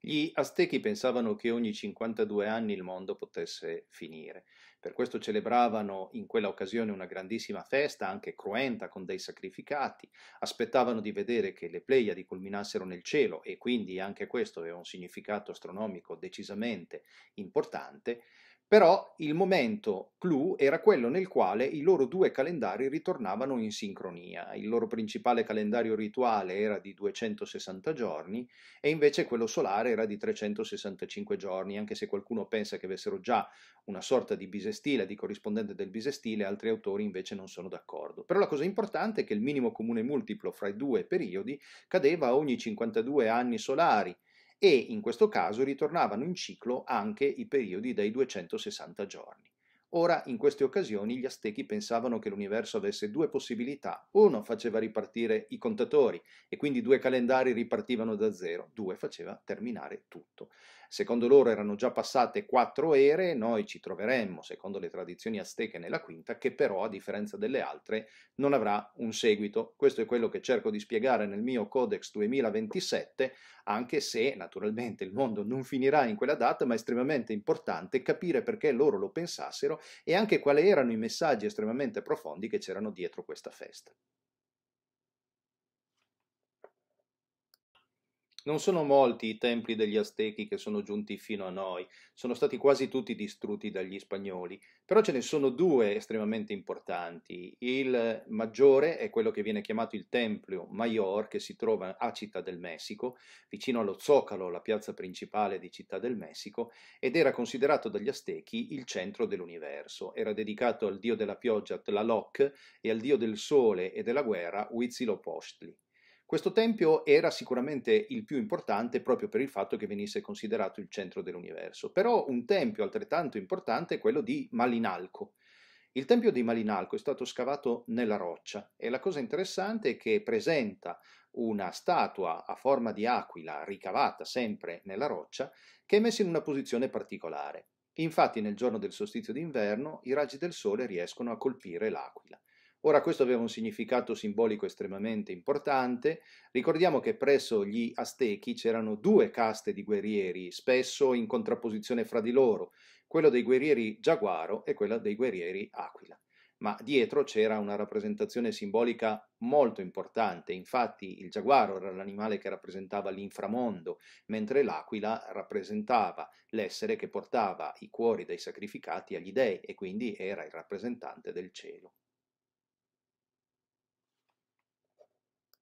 Gli Aztechi pensavano che ogni 52 anni il mondo potesse finire, per questo celebravano in quella occasione una grandissima festa, anche cruenta, con dei sacrificati, aspettavano di vedere che le Pleiadi culminassero nel cielo e quindi anche questo aveva un significato astronomico decisamente importante, però il momento clou era quello nel quale i loro due calendari ritornavano in sincronia. Il loro principale calendario rituale era di 260 giorni e invece quello solare era di 365 giorni, anche se qualcuno pensa che avessero già una sorta di bisestile, di corrispondente del bisestile, altri autori invece non sono d'accordo. Però la cosa importante è che il minimo comune multiplo fra i due periodi cadeva ogni 52 anni solari, e in questo caso ritornavano in ciclo anche i periodi dai 260 giorni. Ora, in queste occasioni, gli Aztechi pensavano che l'universo avesse due possibilità. Uno faceva ripartire i contatori e quindi due calendari ripartivano da zero, due faceva terminare tutto. Secondo loro erano già passate quattro ere, noi ci troveremmo, secondo le tradizioni azteche, nella quinta, che però, a differenza delle altre, non avrà un seguito. Questo è quello che cerco di spiegare nel mio Codex 2027, anche se, naturalmente, il mondo non finirà in quella data, ma è estremamente importante capire perché loro lo pensassero e anche quali erano i messaggi estremamente profondi che c'erano dietro questa festa. Non sono molti i templi degli Aztechi che sono giunti fino a noi, sono stati quasi tutti distrutti dagli spagnoli, però ce ne sono due estremamente importanti. Il maggiore è quello che viene chiamato il Templo Mayor, che si trova a Città del Messico, vicino allo Zocalo, la piazza principale di Città del Messico, ed era considerato dagli Aztechi il centro dell'universo. Era dedicato al dio della pioggia Tlaloc e al dio del sole e della guerra Huitzilopochtli. Questo tempio era sicuramente il più importante proprio per il fatto che venisse considerato il centro dell'universo, però un tempio altrettanto importante è quello di Malinalco. Il tempio di Malinalco è stato scavato nella roccia e la cosa interessante è che presenta una statua a forma di aquila ricavata sempre nella roccia che è messa in una posizione particolare. Infatti nel giorno del solstizio d'inverno i raggi del sole riescono a colpire l'aquila. Ora questo aveva un significato simbolico estremamente importante, ricordiamo che presso gli Aztechi c'erano due caste di guerrieri, spesso in contrapposizione fra di loro, quello dei guerrieri Giaguaro e quello dei guerrieri Aquila. Ma dietro c'era una rappresentazione simbolica molto importante, infatti il giaguaro era l'animale che rappresentava l'inframondo, mentre l'aquila rappresentava l'essere che portava i cuori dei sacrificati agli dei e quindi era il rappresentante del cielo.